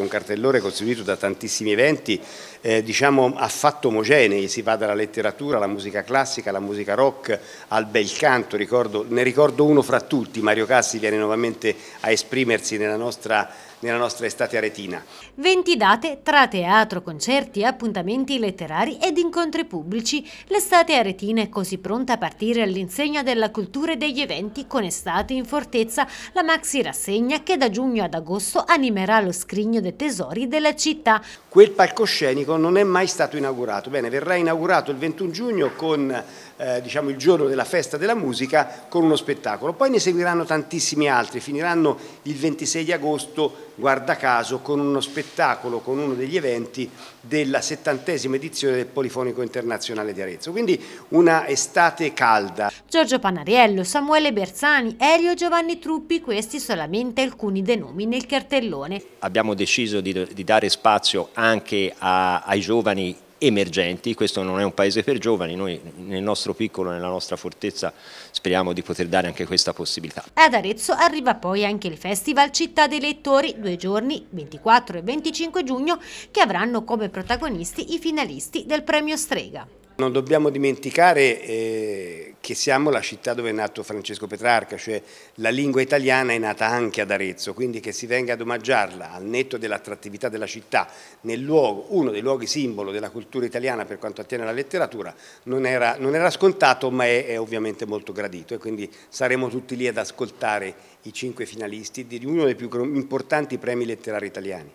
un cartellone costituito da tantissimi eventi, eh, diciamo affatto omogenei, si va dalla letteratura alla musica classica, alla musica rock, al bel canto, ricordo, ne ricordo uno fra tutti, Mario Cassi viene nuovamente a esprimersi nella nostra, nella nostra estate aretina. 20 date tra teatro, concerti, appuntamenti letterari ed incontri pubblici, l'estate aretina è così pronta a partire all'insegna della cultura e degli eventi con Estate in Fortezza, la maxi rassegna che da giugno ad agosto animerà lo scrigno dei tesori della città. Quel palcoscenico non è mai stato inaugurato, Bene, verrà inaugurato il 21 giugno con eh, diciamo, il giorno della festa della musica con uno spettacolo, poi ne seguiranno tantissimi altri, finiranno il 26 di agosto guarda caso con uno spettacolo, con uno degli eventi della settantesima edizione del Polifonico Internazionale di Arezzo, quindi una estate calda. Giorgio Panariello, Samuele Bersani, Elio Giovanni Truppi, questi solamente alcuni dei nomi nel cartellone. Abbiamo deciso deciso di, di dare spazio anche a, ai giovani emergenti, questo non è un paese per giovani, noi nel nostro piccolo, nella nostra fortezza speriamo di poter dare anche questa possibilità. Ad Arezzo arriva poi anche il Festival Città dei Lettori, due giorni, 24 e 25 giugno, che avranno come protagonisti i finalisti del premio Strega. Non dobbiamo dimenticare eh, che siamo la città dove è nato Francesco Petrarca, cioè la lingua italiana è nata anche ad Arezzo, quindi che si venga ad omaggiarla al netto dell'attrattività della città, nel luogo, uno dei luoghi simbolo della cultura italiana per quanto attiene alla letteratura, non era, non era scontato ma è, è, ovviamente molto gradito e quindi saremo tutti lì ad ascoltare i cinque finalisti di uno dei più importanti premi letterari italiani.